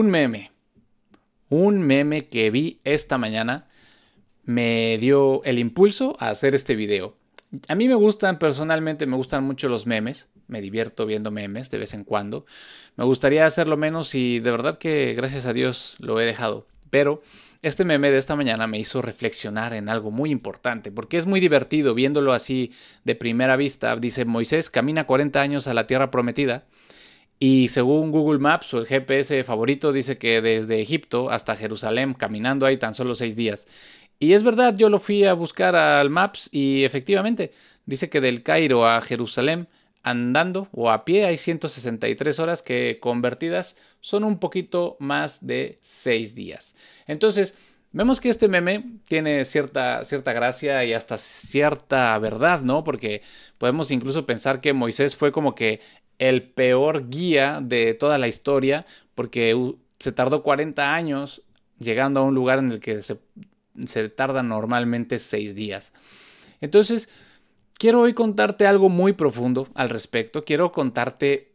Un meme. Un meme que vi esta mañana me dio el impulso a hacer este video. A mí me gustan, personalmente me gustan mucho los memes. Me divierto viendo memes de vez en cuando. Me gustaría hacerlo menos y de verdad que gracias a Dios lo he dejado. Pero este meme de esta mañana me hizo reflexionar en algo muy importante, porque es muy divertido viéndolo así de primera vista. Dice Moisés camina 40 años a la tierra prometida y según Google Maps, o el GPS favorito dice que desde Egipto hasta Jerusalén, caminando hay tan solo seis días. Y es verdad, yo lo fui a buscar al Maps y efectivamente dice que del Cairo a Jerusalén andando o a pie hay 163 horas que convertidas son un poquito más de seis días. Entonces, Vemos que este meme tiene cierta, cierta gracia y hasta cierta verdad, ¿no? Porque podemos incluso pensar que Moisés fue como que el peor guía de toda la historia, porque se tardó 40 años llegando a un lugar en el que se, se tarda normalmente 6 días. Entonces, quiero hoy contarte algo muy profundo al respecto. Quiero contarte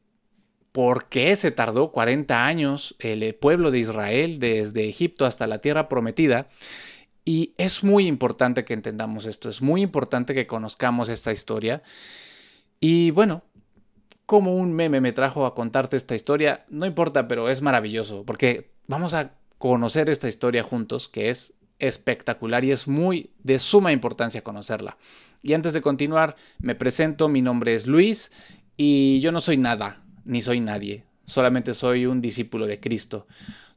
por qué se tardó 40 años el eh, pueblo de Israel desde Egipto hasta la tierra prometida. Y es muy importante que entendamos esto, es muy importante que conozcamos esta historia. Y bueno, como un meme me trajo a contarte esta historia, no importa, pero es maravilloso, porque vamos a conocer esta historia juntos, que es espectacular y es muy de suma importancia conocerla. Y antes de continuar, me presento, mi nombre es Luis y yo no soy nada, ni soy nadie, solamente soy un discípulo de Cristo.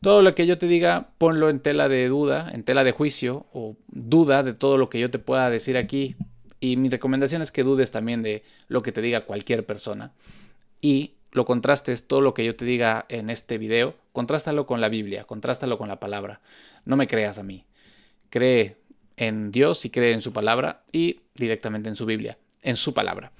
Todo lo que yo te diga, ponlo en tela de duda, en tela de juicio o duda de todo lo que yo te pueda decir aquí. Y mi recomendación es que dudes también de lo que te diga cualquier persona. Y lo contrastes, todo lo que yo te diga en este video, contrástalo con la Biblia, contrástalo con la palabra. No me creas a mí. Cree en Dios y cree en su palabra y directamente en su Biblia, en su palabra.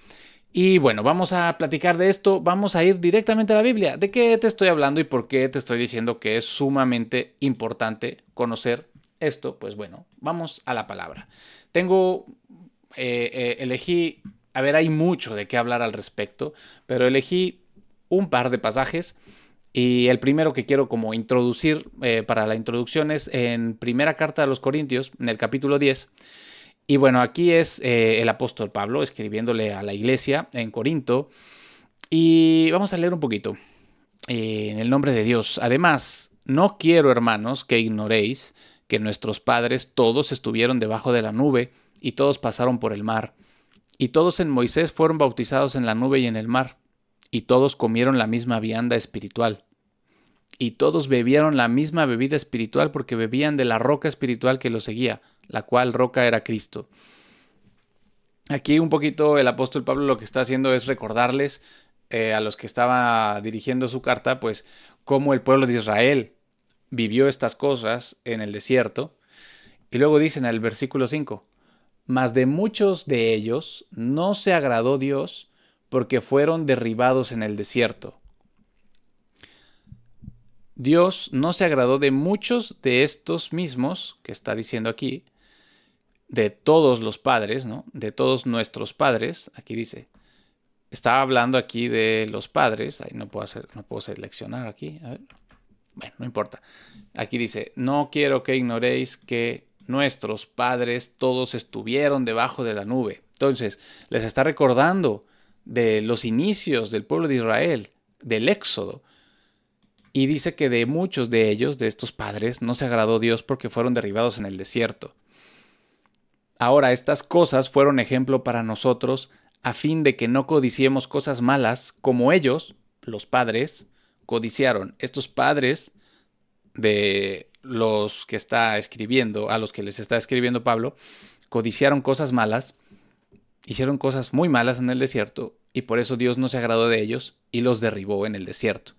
Y bueno, vamos a platicar de esto, vamos a ir directamente a la Biblia. ¿De qué te estoy hablando y por qué te estoy diciendo que es sumamente importante conocer esto? Pues bueno, vamos a la palabra. Tengo, eh, eh, elegí, a ver, hay mucho de qué hablar al respecto, pero elegí un par de pasajes. Y el primero que quiero como introducir eh, para la introducción es en primera carta de los Corintios, en el capítulo 10. Y bueno, aquí es eh, el apóstol Pablo escribiéndole a la iglesia en Corinto. Y vamos a leer un poquito. Eh, en el nombre de Dios. Además, no quiero, hermanos, que ignoréis que nuestros padres todos estuvieron debajo de la nube y todos pasaron por el mar. Y todos en Moisés fueron bautizados en la nube y en el mar. Y todos comieron la misma vianda espiritual. Y todos bebieron la misma bebida espiritual porque bebían de la roca espiritual que los seguía la cual roca era Cristo. Aquí un poquito el apóstol Pablo lo que está haciendo es recordarles eh, a los que estaba dirigiendo su carta, pues cómo el pueblo de Israel vivió estas cosas en el desierto. Y luego dicen en el versículo 5, mas de muchos de ellos no se agradó Dios porque fueron derribados en el desierto. Dios no se agradó de muchos de estos mismos que está diciendo aquí, de todos los padres, ¿no? De todos nuestros padres, aquí dice, está hablando aquí de los padres, ahí no puedo hacer, no puedo seleccionar aquí, Bueno, no importa. Aquí dice, no quiero que ignoréis que nuestros padres todos estuvieron debajo de la nube. Entonces, les está recordando de los inicios del pueblo de Israel, del Éxodo. Y dice que de muchos de ellos, de estos padres, no se agradó Dios porque fueron derribados en el desierto. Ahora estas cosas fueron ejemplo para nosotros a fin de que no codiciemos cosas malas como ellos, los padres, codiciaron. Estos padres de los que está escribiendo, a los que les está escribiendo Pablo, codiciaron cosas malas, hicieron cosas muy malas en el desierto y por eso Dios no se agradó de ellos y los derribó en el desierto.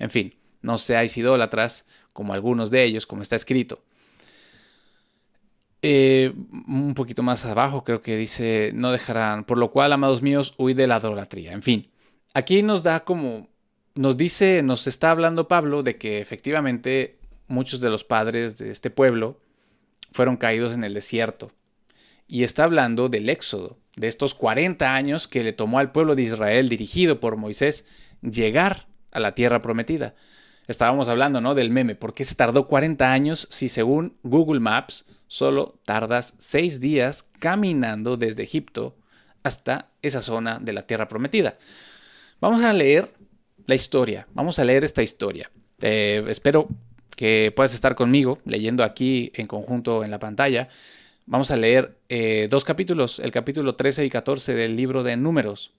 En fin, no seáis idólatras como algunos de ellos, como está escrito eh, un poquito más abajo creo que dice, no dejarán, por lo cual, amados míos, huid de la idolatría. En fin, aquí nos da como, nos dice, nos está hablando Pablo de que efectivamente muchos de los padres de este pueblo fueron caídos en el desierto. Y está hablando del éxodo, de estos 40 años que le tomó al pueblo de Israel dirigido por Moisés llegar a la tierra prometida estábamos hablando, ¿no? Del meme. ¿Por qué se tardó 40 años si según Google Maps solo tardas 6 días caminando desde Egipto hasta esa zona de la Tierra Prometida? Vamos a leer la historia. Vamos a leer esta historia. Eh, espero que puedas estar conmigo leyendo aquí en conjunto en la pantalla. Vamos a leer eh, dos capítulos, el capítulo 13 y 14 del libro de números.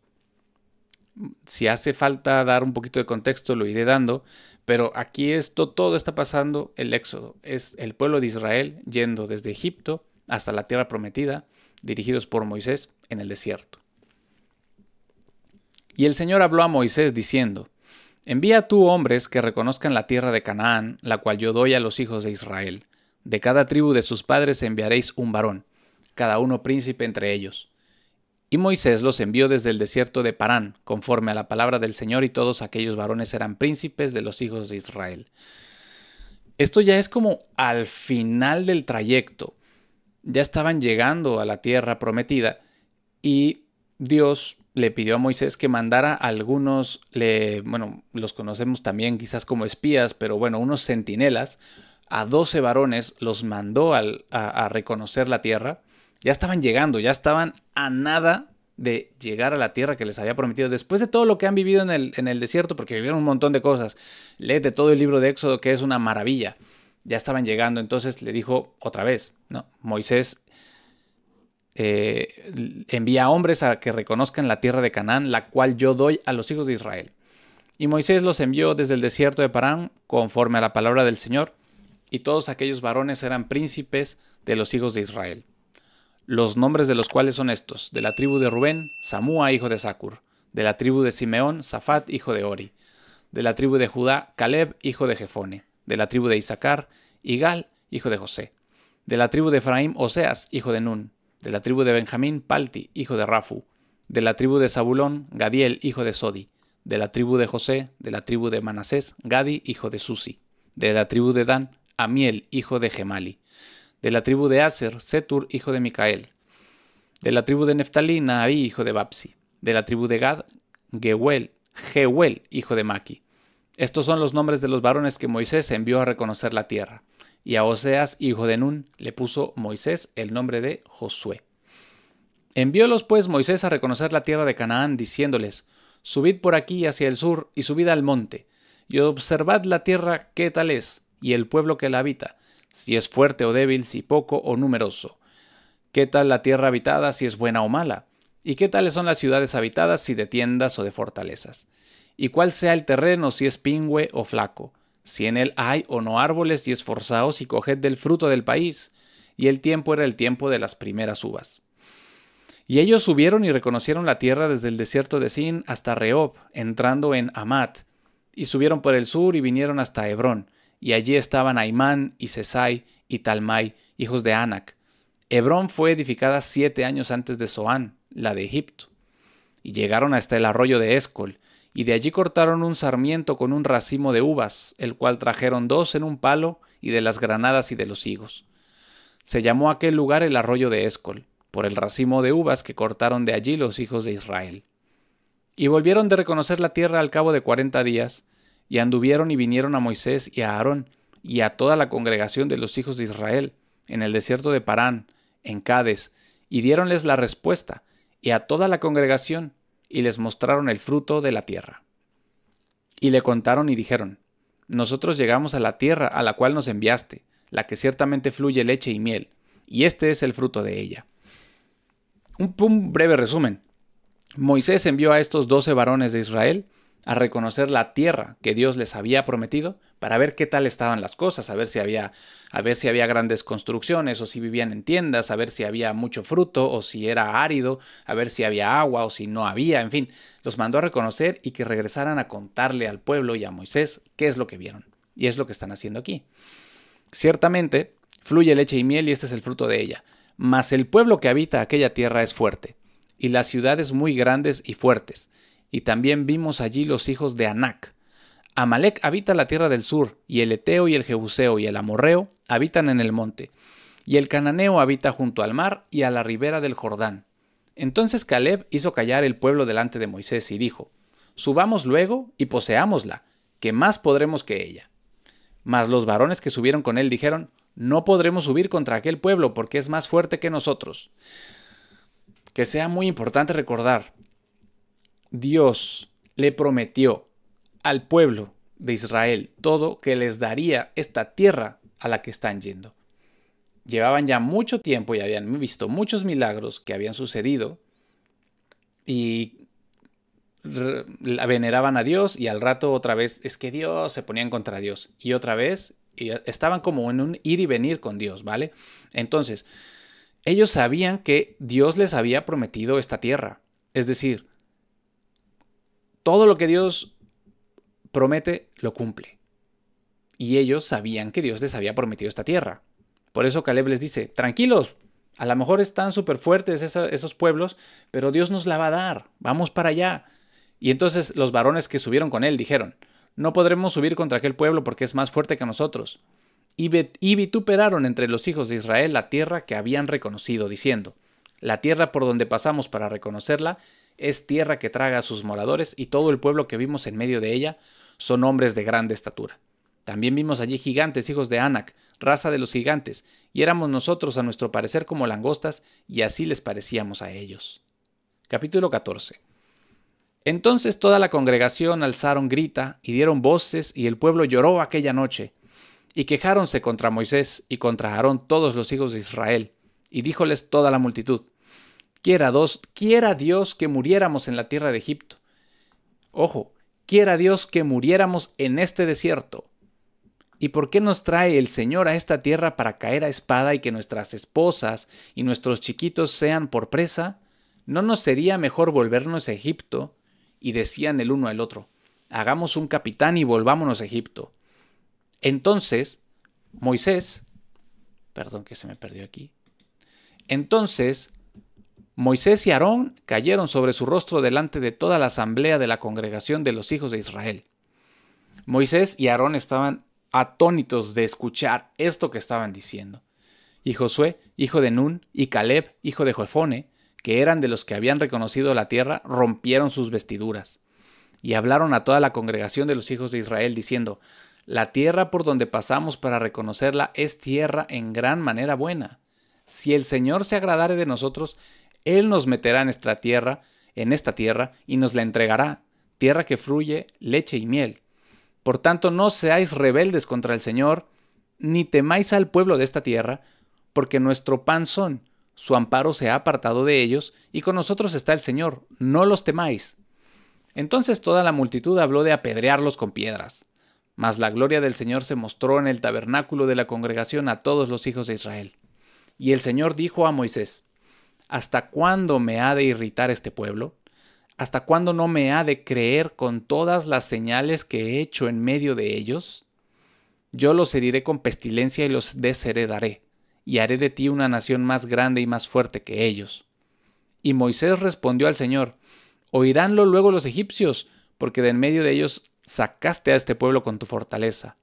Si hace falta dar un poquito de contexto, lo iré dando, pero aquí esto todo está pasando el éxodo. Es el pueblo de Israel yendo desde Egipto hasta la tierra prometida, dirigidos por Moisés en el desierto. Y el Señor habló a Moisés diciendo, Envía tú hombres que reconozcan la tierra de Canaán, la cual yo doy a los hijos de Israel. De cada tribu de sus padres enviaréis un varón, cada uno príncipe entre ellos. Y Moisés los envió desde el desierto de Parán, conforme a la palabra del Señor, y todos aquellos varones eran príncipes de los hijos de Israel. Esto ya es como al final del trayecto. Ya estaban llegando a la tierra prometida y Dios le pidió a Moisés que mandara algunos, le, bueno, los conocemos también quizás como espías, pero bueno, unos centinelas, a doce varones los mandó a reconocer la tierra ya estaban llegando, ya estaban a nada de llegar a la tierra que les había prometido. Después de todo lo que han vivido en el, desierto, porque vivieron un montón de cosas, Lee de todo el libro de Éxodo, que es una maravilla. Ya estaban llegando, entonces le dijo otra vez, ¿no? Moisés eh, envía hombres a que reconozcan la tierra de Canaán, la cual yo doy a los hijos de Israel. Y Moisés los envió desde el desierto de Parán, conforme a la palabra del Señor, y todos aquellos varones eran príncipes de los hijos de Israel los nombres de los cuales son estos, de la tribu de Rubén, Samúa, hijo de Sacur, de la tribu de Simeón, Zafat, hijo de Ori, de la tribu de Judá, Caleb, hijo de Jefone, de la tribu de Isaacar, Igal, hijo de José, de la tribu de Efraín, Oseas, hijo de Nun, de la tribu de Benjamín, Palti, hijo de Rafu, de la tribu de Zabulón, Gadiel, hijo de Sodi, de la tribu de José, de la tribu de Manasés, Gadi, hijo de Susi, de la tribu de Dan, Amiel, hijo de Gemali, de la tribu de Aser, Setur, hijo de Micael, de la tribu de Neftalí, Nahí, hijo de Bapsi, de la tribu de Gad, Gehuel, Gehuel, hijo de Maqui. Estos son los nombres de los varones que Moisés envió a reconocer la tierra. Y a Oseas, hijo de Nun, le puso Moisés el nombre de Josué. Enviólos pues Moisés a reconocer la tierra de Canaán, diciéndoles, Subid por aquí hacia el sur y subid al monte, y observad la tierra qué tal es, y el pueblo que la habita, si es fuerte o débil, si poco o numeroso. ¿Qué tal la tierra habitada, si es buena o mala? ¿Y qué tales son las ciudades habitadas, si de tiendas o de fortalezas? ¿Y cuál sea el terreno, si es pingüe o flaco? Si en él hay o no árboles, y esforzaos y coged del fruto del país. Y el tiempo era el tiempo de las primeras uvas. Y ellos subieron y reconocieron la tierra desde el desierto de Sin hasta Reob, entrando en Amat. Y subieron por el sur y vinieron hasta Hebrón y allí estaban Aimán y Sesai y Talmai, hijos de Anak. Hebrón fue edificada siete años antes de Zoán, la de Egipto. Y llegaron hasta el arroyo de Escol, y de allí cortaron un sarmiento con un racimo de uvas, el cual trajeron dos en un palo y de las granadas y de los higos. Se llamó aquel lugar el arroyo de Escol, por el racimo de uvas que cortaron de allí los hijos de Israel. Y volvieron de reconocer la tierra al cabo de cuarenta días, y anduvieron y vinieron a Moisés y a Aarón y a toda la congregación de los hijos de Israel en el desierto de Parán, en Cades, y diéronles la respuesta, y a toda la congregación, y les mostraron el fruto de la tierra. Y le contaron y dijeron, Nosotros llegamos a la tierra a la cual nos enviaste, la que ciertamente fluye leche y miel, y este es el fruto de ella. Un, un breve resumen. Moisés envió a estos doce varones de Israel a reconocer la tierra que Dios les había prometido para ver qué tal estaban las cosas, a ver si había, a ver si había grandes construcciones o si vivían en tiendas, a ver si había mucho fruto o si era árido, a ver si había agua o si no había, en fin, los mandó a reconocer y que regresaran a contarle al pueblo y a Moisés qué es lo que vieron. Y es lo que están haciendo aquí. Ciertamente, fluye leche y miel y este es el fruto de ella. Mas el pueblo que habita aquella tierra es fuerte, y las ciudades muy grandes y fuertes, y también vimos allí los hijos de Anac. Amalec habita la tierra del sur, y el Eteo y el Jebuseo y el Amorreo habitan en el monte, y el Cananeo habita junto al mar y a la ribera del Jordán. Entonces Caleb hizo callar el pueblo delante de Moisés y dijo, Subamos luego y poseámosla, que más podremos que ella. Mas los varones que subieron con él dijeron, No podremos subir contra aquel pueblo porque es más fuerte que nosotros. Que sea muy importante recordar, Dios le prometió al pueblo de Israel todo que les daría esta tierra a la que están yendo. Llevaban ya mucho tiempo y habían visto muchos milagros que habían sucedido y veneraban a Dios y al rato otra vez es que Dios se ponían contra Dios y otra vez y estaban como en un ir y venir con Dios, ¿vale? Entonces, ellos sabían que Dios les había prometido esta tierra, es decir, todo lo que Dios promete, lo cumple. Y ellos sabían que Dios les había prometido esta tierra. Por eso Caleb les dice, tranquilos, a lo mejor están súper fuertes esos pueblos, pero Dios nos la va a dar, vamos para allá. Y entonces los varones que subieron con él dijeron, no podremos subir contra aquel pueblo porque es más fuerte que nosotros. Y, y vituperaron entre los hijos de Israel la tierra que habían reconocido, diciendo, la tierra por donde pasamos para reconocerla es tierra que traga a sus moradores y todo el pueblo que vimos en medio de ella son hombres de grande estatura. También vimos allí gigantes, hijos de Anak, raza de los gigantes, y éramos nosotros a nuestro parecer como langostas, y así les parecíamos a ellos. Capítulo 14. Entonces toda la congregación alzaron grita y dieron voces, y el pueblo lloró aquella noche, y quejáronse contra Moisés y contra Aarón todos los hijos de Israel, y díjoles toda la multitud, quiera, dos, quiera Dios que muriéramos en la tierra de Egipto. Ojo, quiera Dios que muriéramos en este desierto. ¿Y por qué nos trae el Señor a esta tierra para caer a espada y que nuestras esposas y nuestros chiquitos sean por presa? ¿No nos sería mejor volvernos a Egipto? Y decían el uno al otro, hagamos un capitán y volvámonos a Egipto. Entonces, Moisés, perdón que se me perdió aquí, entonces Moisés y Aarón cayeron sobre su rostro delante de toda la asamblea de la congregación de los hijos de Israel. Moisés y Aarón estaban atónitos de escuchar esto que estaban diciendo. Y Josué, hijo de Nun, y Caleb, hijo de Jofone, que eran de los que habían reconocido la tierra, rompieron sus vestiduras. Y hablaron a toda la congregación de los hijos de Israel, diciendo, La tierra por donde pasamos para reconocerla es tierra en gran manera buena. Si el Señor se agradare de nosotros él nos meterá en esta tierra, en esta tierra, y nos la entregará, tierra que fluye leche y miel. Por tanto, no seáis rebeldes contra el Señor, ni temáis al pueblo de esta tierra, porque nuestro pan son, su amparo se ha apartado de ellos, y con nosotros está el Señor, no los temáis. Entonces toda la multitud habló de apedrearlos con piedras. Mas la gloria del Señor se mostró en el tabernáculo de la congregación a todos los hijos de Israel. Y el Señor dijo a Moisés, ¿Hasta cuándo me ha de irritar este pueblo? ¿Hasta cuándo no me ha de creer con todas las señales que he hecho en medio de ellos? Yo los heriré con pestilencia y los desheredaré, y haré de ti una nación más grande y más fuerte que ellos. Y Moisés respondió al Señor, Oiránlo luego los egipcios, porque de en medio de ellos sacaste a este pueblo con tu fortaleza.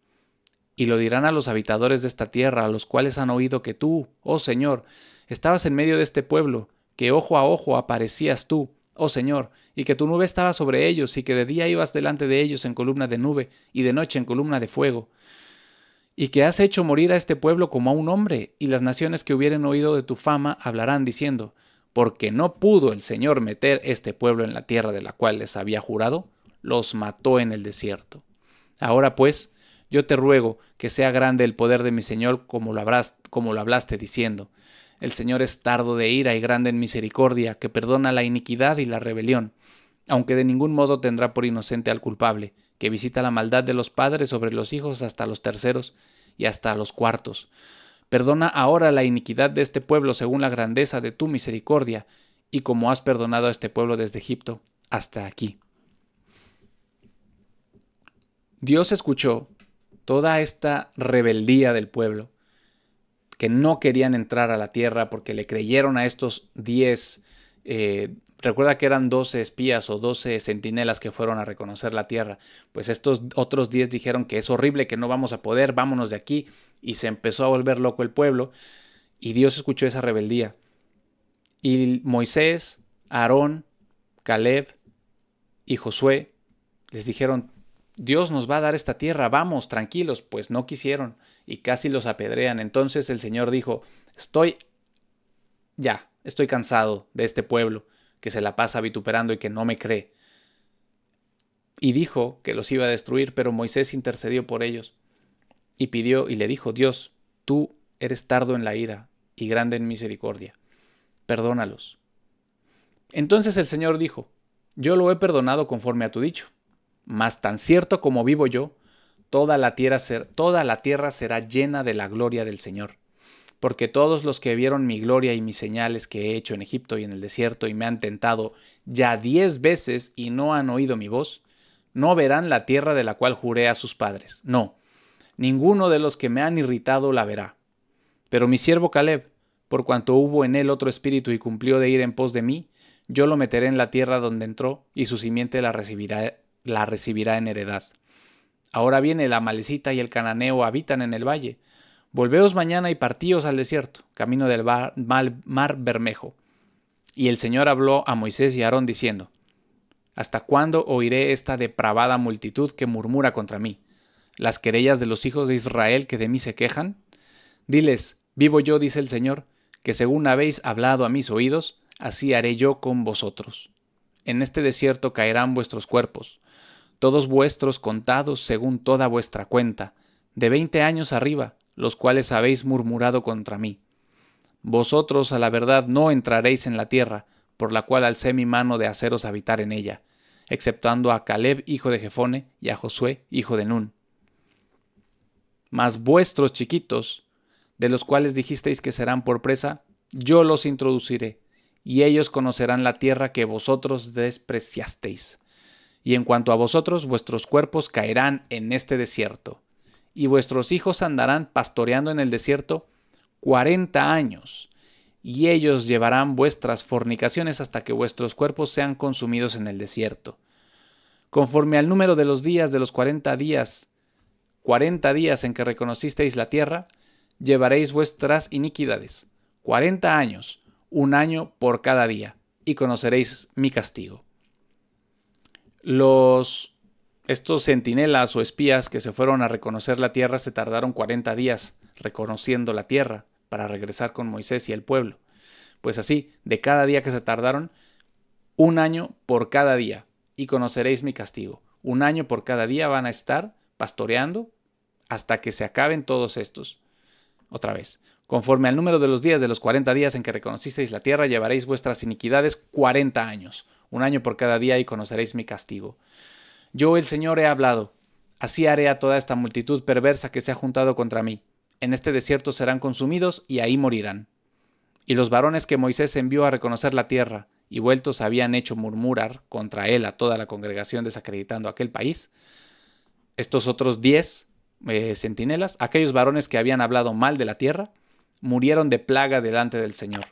Y lo dirán a los habitadores de esta tierra, a los cuales han oído que tú, oh Señor, Estabas en medio de este pueblo, que ojo a ojo aparecías tú, oh Señor, y que tu nube estaba sobre ellos, y que de día ibas delante de ellos en columna de nube, y de noche en columna de fuego, y que has hecho morir a este pueblo como a un hombre, y las naciones que hubieren oído de tu fama hablarán diciendo, porque no pudo el Señor meter este pueblo en la tierra de la cual les había jurado, los mató en el desierto. Ahora pues, yo te ruego que sea grande el poder de mi Señor como lo, habrás, como lo hablaste diciendo. El Señor es tardo de ira y grande en misericordia, que perdona la iniquidad y la rebelión, aunque de ningún modo tendrá por inocente al culpable, que visita la maldad de los padres sobre los hijos hasta los terceros y hasta los cuartos. Perdona ahora la iniquidad de este pueblo según la grandeza de tu misericordia, y como has perdonado a este pueblo desde Egipto hasta aquí. Dios escuchó toda esta rebeldía del pueblo que no querían entrar a la tierra porque le creyeron a estos diez, eh, recuerda que eran doce espías o doce centinelas que fueron a reconocer la tierra, pues estos otros diez dijeron que es horrible, que no vamos a poder, vámonos de aquí, y se empezó a volver loco el pueblo, y Dios escuchó esa rebeldía. Y Moisés, Aarón, Caleb y Josué les dijeron, Dios nos va a dar esta tierra, vamos, tranquilos, pues no quisieron y casi los apedrean. Entonces el Señor dijo, estoy ya, estoy cansado de este pueblo que se la pasa vituperando y que no me cree. Y dijo que los iba a destruir, pero Moisés intercedió por ellos y pidió y le dijo, Dios, tú eres tardo en la ira y grande en misericordia, perdónalos. Entonces el Señor dijo, yo lo he perdonado conforme a tu dicho mas tan cierto como vivo yo, toda la tierra, toda la tierra será llena de la gloria del Señor. Porque todos los que vieron mi gloria y mis señales que he hecho en Egipto y en el desierto y me han tentado ya diez veces y no han oído mi voz, no verán la tierra de la cual juré a sus padres. No, ninguno de los que me han irritado la verá. Pero mi siervo Caleb, por cuanto hubo en él otro espíritu y cumplió de ir en pos de mí, yo lo meteré en la tierra donde entró, y su simiente la recibirá la recibirá en heredad. Ahora viene la amalecita y el cananeo habitan en el valle. Volveos mañana y partíos al desierto, camino del mar Bermejo. Y el Señor habló a Moisés y Aarón diciendo, ¿Hasta cuándo oiré esta depravada multitud que murmura contra mí? ¿Las querellas de los hijos de Israel que de mí se quejan? Diles, vivo yo, dice el Señor, que según habéis hablado a mis oídos, así haré yo con vosotros. En este desierto caerán vuestros cuerpos, todos vuestros contados según toda vuestra cuenta, de veinte años arriba, los cuales habéis murmurado contra mí. Vosotros a la verdad no entraréis en la tierra, por la cual alcé mi mano de haceros habitar en ella, exceptando a Caleb hijo de Jefone y a Josué hijo de Nun. Mas vuestros chiquitos, de los cuales dijisteis que serán por presa, yo los introduciré, y ellos conocerán la tierra que vosotros despreciasteis y en cuanto a vosotros, vuestros cuerpos caerán en este desierto, y vuestros hijos andarán pastoreando en el desierto cuarenta años, y ellos llevarán vuestras fornicaciones hasta que vuestros cuerpos sean consumidos en el desierto. Conforme al número de los días de los cuarenta días, cuarenta días en que reconocisteis la tierra, llevaréis vuestras iniquidades, cuarenta años, un año por cada día, y conoceréis mi castigo. Los, estos centinelas o espías que se fueron a reconocer la tierra se tardaron 40 días reconociendo la tierra para regresar con Moisés y el pueblo. Pues así, de cada día que se tardaron, un año por cada día, y conoceréis mi castigo. Un año por cada día van a estar pastoreando hasta que se acaben todos estos. Otra vez, Conforme al número de los días de los 40 días en que reconocisteis la tierra, llevaréis vuestras iniquidades 40 años, un año por cada día y conoceréis mi castigo. Yo el Señor he hablado, así haré a toda esta multitud perversa que se ha juntado contra mí. En este desierto serán consumidos y ahí morirán. Y los varones que Moisés envió a reconocer la tierra, y vueltos habían hecho murmurar contra él a toda la congregación desacreditando aquel país, estos otros diez eh, centinelas, aquellos varones que habían hablado mal de la tierra, murieron de plaga delante del Señor.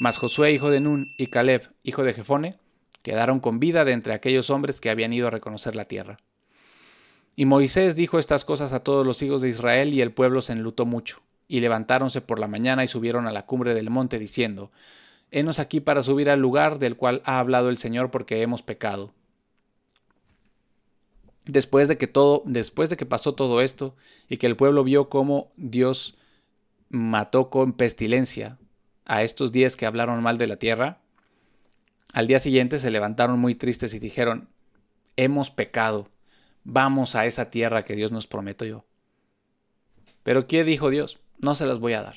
Mas Josué, hijo de Nun, y Caleb, hijo de Jefone, quedaron con vida de entre aquellos hombres que habían ido a reconocer la tierra. Y Moisés dijo estas cosas a todos los hijos de Israel y el pueblo se enlutó mucho, y levantáronse por la mañana y subieron a la cumbre del monte diciendo, Henos aquí para subir al lugar del cual ha hablado el Señor porque hemos pecado. Después de que todo, después de que pasó todo esto y que el pueblo vio cómo Dios mató con pestilencia a estos diez que hablaron mal de la tierra, al día siguiente se levantaron muy tristes y dijeron, hemos pecado, vamos a esa tierra que Dios nos prometió. Pero ¿qué dijo Dios? No se las voy a dar.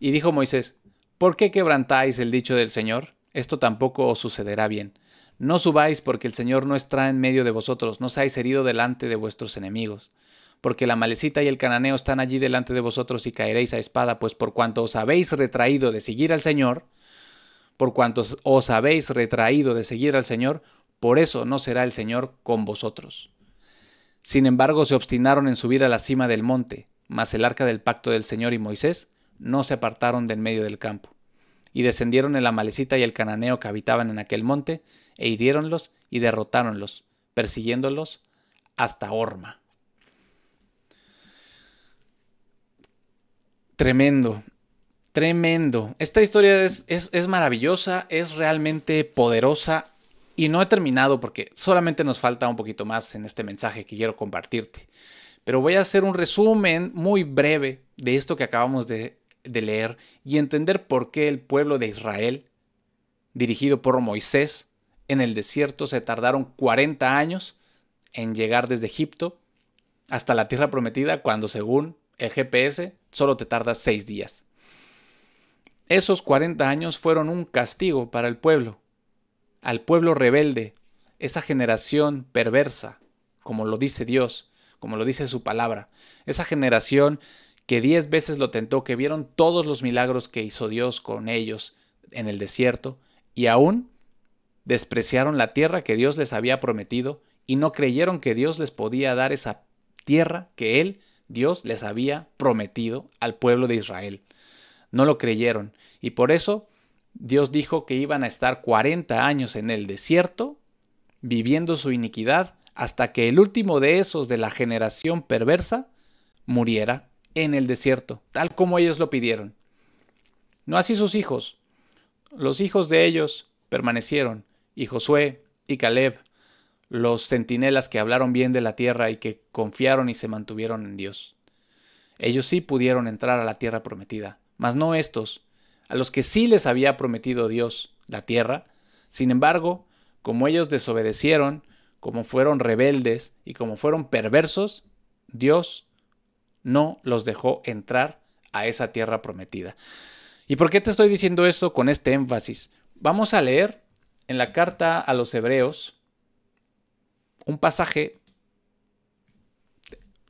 Y dijo Moisés, ¿por qué quebrantáis el dicho del Señor? Esto tampoco os sucederá bien. No subáis porque el Señor no está en medio de vosotros, no seáis herido delante de vuestros enemigos porque la malecita y el cananeo están allí delante de vosotros y caeréis a espada, pues por cuanto os habéis retraído de seguir al Señor, por cuanto os habéis retraído de seguir al Señor, por eso no será el Señor con vosotros. Sin embargo, se obstinaron en subir a la cima del monte, mas el arca del pacto del Señor y Moisés no se apartaron del medio del campo. Y descendieron el amalecita y el cananeo que habitaban en aquel monte, e hiriéronlos y derrotáronlos, persiguiéndolos hasta Orma. Tremendo, tremendo. Esta historia es, es, maravillosa, es realmente poderosa y no he terminado porque solamente nos falta un poquito más en este mensaje que quiero compartirte. Pero voy a hacer un resumen muy breve de esto que acabamos de, de leer y entender por qué el pueblo de Israel, dirigido por Moisés, en el desierto se tardaron 40 años en llegar desde Egipto hasta la tierra prometida cuando según el GPS solo te tarda seis días. Esos 40 años fueron un castigo para el pueblo, al pueblo rebelde, esa generación perversa, como lo dice Dios, como lo dice su palabra, esa generación que diez veces lo tentó, que vieron todos los milagros que hizo Dios con ellos en el desierto, y aún despreciaron la tierra que Dios les había prometido y no creyeron que Dios les podía dar esa tierra que Él Dios les había prometido al pueblo de Israel. No lo creyeron y por eso Dios dijo que iban a estar 40 años en el desierto viviendo su iniquidad hasta que el último de esos de la generación perversa muriera en el desierto, tal como ellos lo pidieron. No así sus hijos. Los hijos de ellos permanecieron, y Josué, y Caleb, los centinelas que hablaron bien de la tierra y que confiaron y se mantuvieron en Dios. Ellos sí pudieron entrar a la tierra prometida, mas no estos, a los que sí les había prometido Dios la tierra. Sin embargo, como ellos desobedecieron, como fueron rebeldes y como fueron perversos, Dios no los dejó entrar a esa tierra prometida. ¿Y por qué te estoy diciendo esto con este énfasis? Vamos a leer en la carta a los hebreos, un pasaje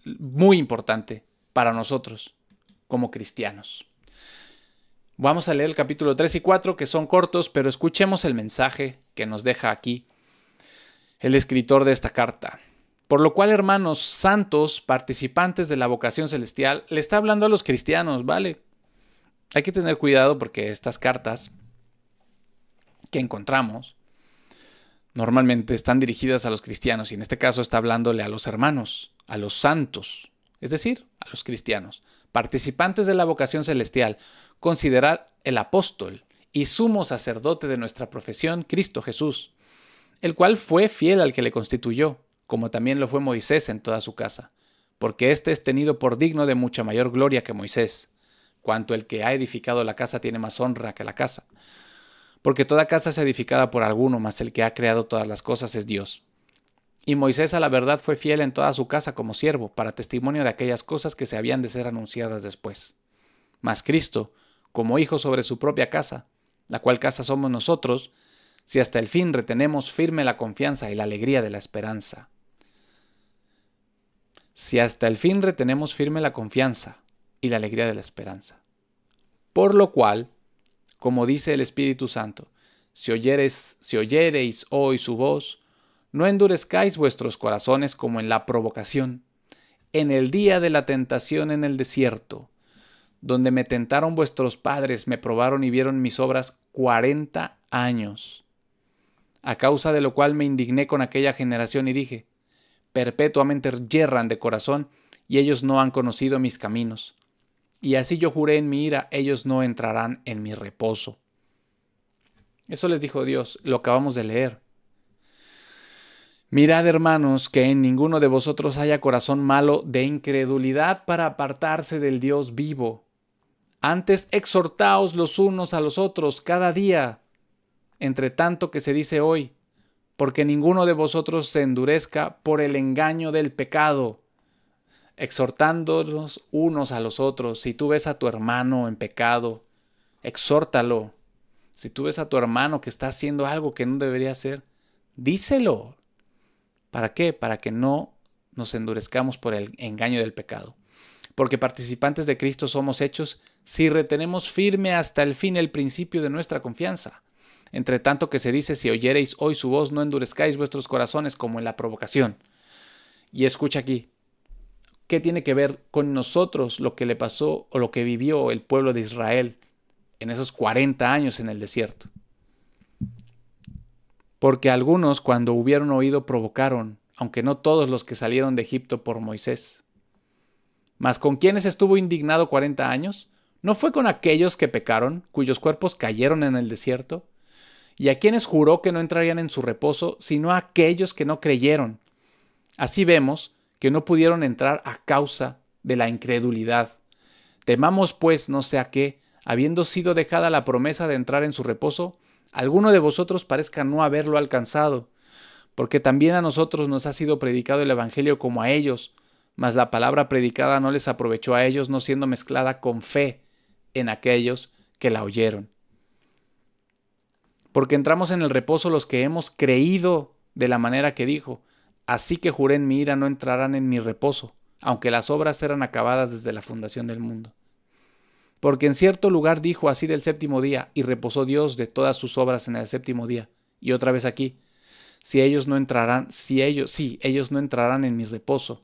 muy importante para nosotros como cristianos. Vamos a leer el capítulo 3 y 4, que son cortos, pero escuchemos el mensaje que nos deja aquí el escritor de esta carta. Por lo cual, hermanos santos, participantes de la vocación celestial, le está hablando a los cristianos, ¿vale? Hay que tener cuidado porque estas cartas que encontramos normalmente están dirigidas a los cristianos y en este caso está hablándole a los hermanos, a los santos, es decir, a los cristianos, participantes de la vocación celestial, considerar el apóstol y sumo sacerdote de nuestra profesión, Cristo Jesús, el cual fue fiel al que le constituyó, como también lo fue Moisés en toda su casa, porque éste es tenido por digno de mucha mayor gloria que Moisés, cuanto el que ha edificado la casa tiene más honra que la casa porque toda casa es edificada por alguno, mas el que ha creado todas las cosas es Dios. Y Moisés a la verdad fue fiel en toda su casa como siervo, para testimonio de aquellas cosas que se habían de ser anunciadas después. Mas Cristo, como hijo sobre su propia casa, la cual casa somos nosotros, si hasta el fin retenemos firme la confianza y la alegría de la esperanza. Si hasta el fin retenemos firme la confianza y la alegría de la esperanza. Por lo cual, como dice el Espíritu Santo, si, oyereis, si oyereis hoy su voz, no endurezcáis vuestros corazones como en la provocación, en el día de la tentación en el desierto, donde me tentaron vuestros padres, me probaron y vieron mis obras cuarenta años, a causa de lo cual me indigné con aquella generación y dije, perpetuamente yerran de corazón, y ellos no han conocido mis caminos y así yo juré en mi ira, ellos no entrarán en mi reposo. Eso les dijo Dios, lo acabamos de leer. Mirad, hermanos, que en ninguno de vosotros haya corazón malo de incredulidad para apartarse del Dios vivo. Antes exhortaos los unos a los otros cada día, entre tanto que se dice hoy, porque ninguno de vosotros se endurezca por el engaño del pecado exhortándonos unos a los otros. Si tú ves a tu hermano en pecado, exhórtalo. Si tú ves a tu hermano que está haciendo algo que no debería hacer, díselo. ¿Para qué? Para que no nos endurezcamos por el engaño del pecado. Porque participantes de Cristo somos hechos si retenemos firme hasta el fin el principio de nuestra confianza. Entre tanto que se dice, si oyereis hoy su voz, no endurezcáis vuestros corazones como en la provocación. Y escucha aquí, ¿Qué tiene que ver con nosotros lo que le pasó o lo que vivió el pueblo de Israel en esos 40 años en el desierto? Porque algunos cuando hubieron oído provocaron, aunque no todos los que salieron de Egipto por Moisés. Mas con quienes estuvo indignado 40 años, ¿no fue con aquellos que pecaron, cuyos cuerpos cayeron en el desierto? y a quienes juró que no entrarían en su reposo, sino a aquellos que no creyeron. Así vemos que no pudieron entrar a causa de la incredulidad. Temamos pues no sea que, habiendo sido dejada la promesa de entrar en su reposo, alguno de vosotros parezca no haberlo alcanzado, porque también a nosotros nos ha sido predicado el Evangelio como a ellos, mas la palabra predicada no les aprovechó a ellos, no siendo mezclada con fe en aquellos que la oyeron. Porque entramos en el reposo los que hemos creído de la manera que dijo, Así que juré en mi ira no entrarán en mi reposo, aunque las obras eran acabadas desde la fundación del mundo. Porque en cierto lugar dijo así del séptimo día, y reposó Dios de todas sus obras en el séptimo día. Y otra vez aquí, si ellos no entrarán, si ellos, sí, ellos no entrarán en mi reposo.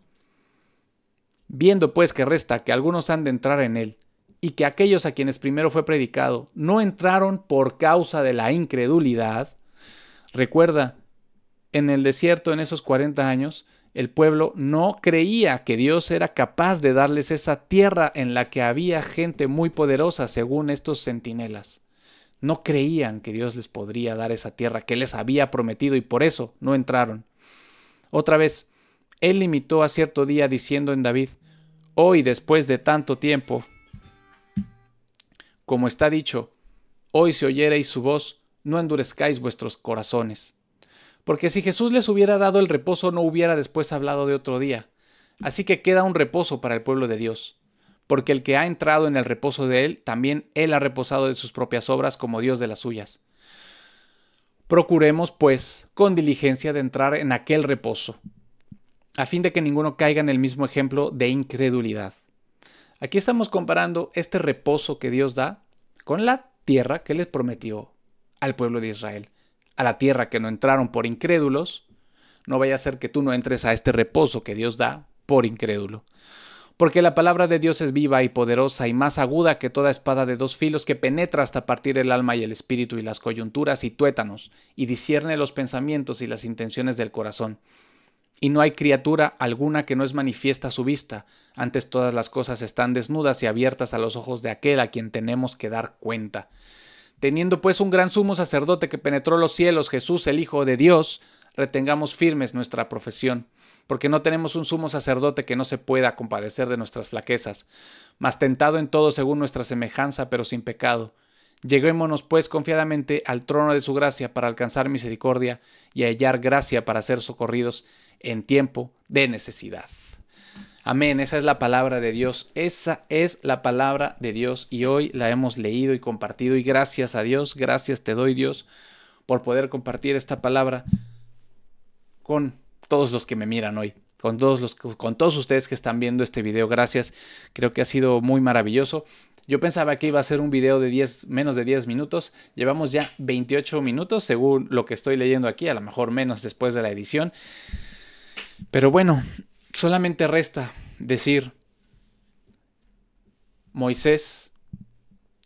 Viendo pues que resta que algunos han de entrar en él, y que aquellos a quienes primero fue predicado no entraron por causa de la incredulidad, recuerda en el desierto en esos 40 años, el pueblo no creía que Dios era capaz de darles esa tierra en la que había gente muy poderosa, según estos centinelas. No creían que Dios les podría dar esa tierra que les había prometido y por eso no entraron. Otra vez, él limitó a cierto día diciendo en David, hoy después de tanto tiempo, como está dicho, hoy si oyereis su voz, no endurezcáis vuestros corazones porque si Jesús les hubiera dado el reposo no hubiera después hablado de otro día. Así que queda un reposo para el pueblo de Dios, porque el que ha entrado en el reposo de Él, también Él ha reposado de sus propias obras como Dios de las suyas. Procuremos, pues, con diligencia de entrar en aquel reposo, a fin de que ninguno caiga en el mismo ejemplo de incredulidad. Aquí estamos comparando este reposo que Dios da con la tierra que les prometió al pueblo de Israel a la tierra que no entraron por incrédulos, no vaya a ser que tú no entres a este reposo que Dios da por incrédulo. Porque la palabra de Dios es viva y poderosa y más aguda que toda espada de dos filos que penetra hasta partir el alma y el espíritu y las coyunturas y tuétanos, y discierne los pensamientos y las intenciones del corazón. Y no hay criatura alguna que no es manifiesta a su vista, antes todas las cosas están desnudas y abiertas a los ojos de aquel a quien tenemos que dar cuenta. Teniendo pues un gran sumo sacerdote que penetró los cielos, Jesús el Hijo de Dios, retengamos firmes nuestra profesión, porque no tenemos un sumo sacerdote que no se pueda compadecer de nuestras flaquezas, mas tentado en todo según nuestra semejanza, pero sin pecado. Lleguémonos pues confiadamente al trono de su gracia para alcanzar misericordia y hallar gracia para ser socorridos en tiempo de necesidad. Amén, esa es la palabra de Dios, esa es la palabra de Dios y hoy la hemos leído y compartido y gracias a Dios, gracias te doy Dios por poder compartir esta palabra con todos los que me miran hoy, con todos, los, con todos ustedes que están viendo este video, gracias, creo que ha sido muy maravilloso. Yo pensaba que iba a ser un video de menos de 10 minutos. Llevamos ya 28 minutos, según lo que estoy leyendo aquí, a lo mejor menos después de la edición. Pero bueno, solamente resta decir, Moisés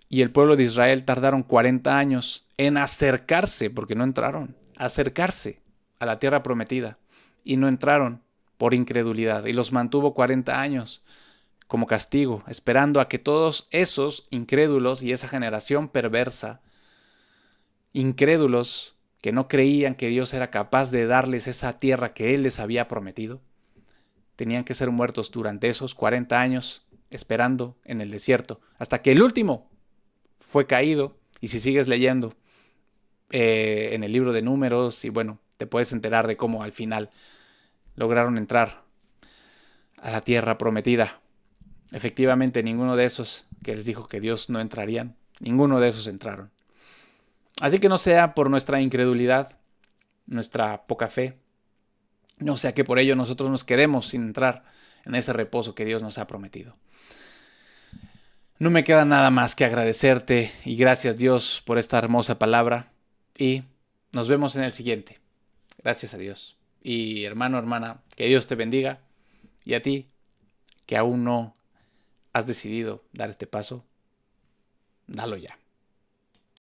y el pueblo de Israel tardaron 40 años en acercarse, porque no entraron, acercarse a la tierra prometida, y no entraron por incredulidad, y los mantuvo 40 años como castigo, esperando a que todos esos incrédulos y esa generación perversa, incrédulos que no creían que Dios era capaz de darles esa tierra que Él les había prometido, tenían que ser muertos durante esos 40 años esperando en el desierto, hasta que el último fue caído, y si sigues leyendo eh, en el libro de números, y bueno, te puedes enterar de cómo al final lograron entrar a la tierra prometida. Efectivamente, ninguno de esos que les dijo que Dios no entrarían, ninguno de esos entraron. Así que no sea por nuestra incredulidad, nuestra poca fe, no sea que por ello nosotros nos quedemos sin entrar en ese reposo que Dios nos ha prometido. No me queda nada más que agradecerte y gracias Dios por esta hermosa palabra y nos vemos en el siguiente. Gracias a Dios. Y hermano, hermana, que Dios te bendiga y a ti que aún no has decidido dar este paso, dalo ya.